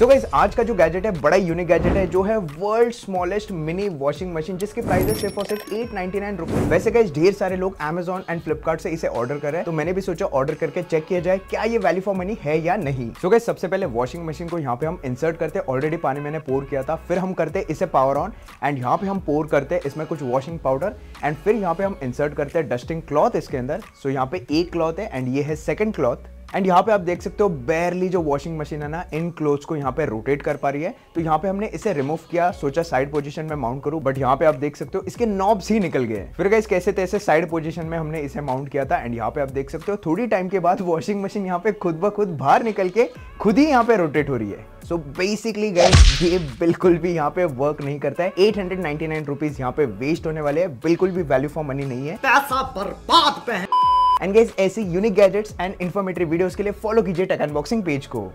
सो so आज का जो गैजेट है बड़ा यूनिक गैजेट है जो है world smallest mini washing machine जिसकी प्राइस है सिर्फ और सिर्फ एट नाइनटी नाइन रुपीज वैसे गई ढेर सारे लोग एमेजोन एंड फ्लिपकार्ट से इसे ऑर्डर कर रहे हैं तो मैंने भी सोचा ऑर्डर करके चेक किया जाए क्या ये वैल्यू फॉर मनी है या नहीं सो so सबसे पहले वॉशिंग मशीन को यहाँ पे हम इंसर्ट करते ऑलरेडी पानी मैंने पोर किया था फिर हम करते इसे पावर ऑन एंड यहाँ पे हम पोर करते इसमें कुछ वॉशिंग पाउडर एंड फिर यहाँ पे हम इंसर्ट करते हैं डस्टिंग क्लॉथ इसके अंदर सो so यहाँ पे एक क्लॉथ है एंड ये है सेकेंड क्लॉथ एंड यहाँ पे आप देख सकते हो बेरली जो वॉशिंग मशीन है ना इन क्लोथ्स को यहाँ पे रोटेट कर पा रही है तो यहाँ पे हमने इसे रिमूव किया सोचा साइड पोजीशन में माउंट करूँ बट यहाँ पे आप देख सकते हो इसके नॉब्स ही निकल गए फिर गाइस कैसे तैसे साइड पोजीशन में हमने इसे माउंट किया था एंड यहाँ पे आप देख सकते हो थोड़ी टाइम के बाद वॉशिंग मशीन यहाँ पे खुद ब खुद बाहर निकल के खुद ही यहाँ पे रोटेट हो रही है सो बेसिकली गए ये बिल्कुल भी यहाँ पे वर्क नहीं करता है eight hundred ninety nine rupees यहाँ पे वेस्ट होने वाले है बिल्कुल भी वैल्यू फॉर मनी नहीं है पैसा बर्बाद पे है एंड गैस ऐसी unique gadgets and informative videos के लिए फॉलो कीजिए टेक अनबॉक्सिंग पेज को